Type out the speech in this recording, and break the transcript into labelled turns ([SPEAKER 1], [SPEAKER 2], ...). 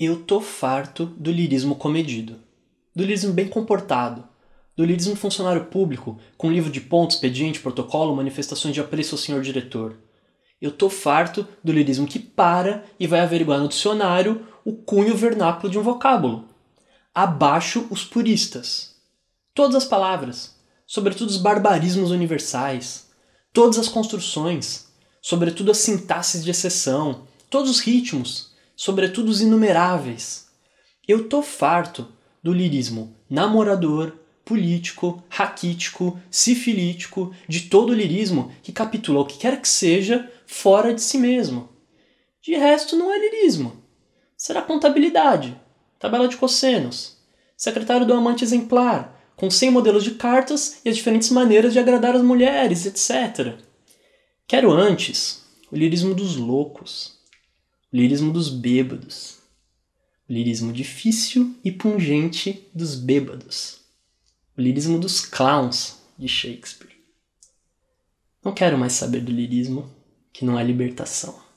[SPEAKER 1] Eu tô farto do lirismo comedido, do lirismo bem comportado, do lirismo funcionário público, com livro de pontos, expediente, protocolo, manifestações de apreço ao senhor diretor. Eu tô farto do lirismo que para e vai averiguar no dicionário o cunho vernáculo de um vocábulo. Abaixo os puristas. Todas as palavras, sobretudo os barbarismos universais, todas as construções, sobretudo as sintaxes de exceção, todos os ritmos, sobretudo os inumeráveis. Eu tô farto do lirismo namorador, político, raquítico, sifilítico, de todo o lirismo que capitula o que quer que seja fora de si mesmo. De resto, não é lirismo. Será contabilidade, tabela de cossenos, secretário do amante exemplar, com 100 modelos de cartas e as diferentes maneiras de agradar as mulheres, etc. Quero antes o lirismo dos loucos Lirismo dos bêbados. Lirismo difícil e pungente dos bêbados. O lirismo dos clowns de Shakespeare. Não quero mais saber do lirismo, que não é libertação.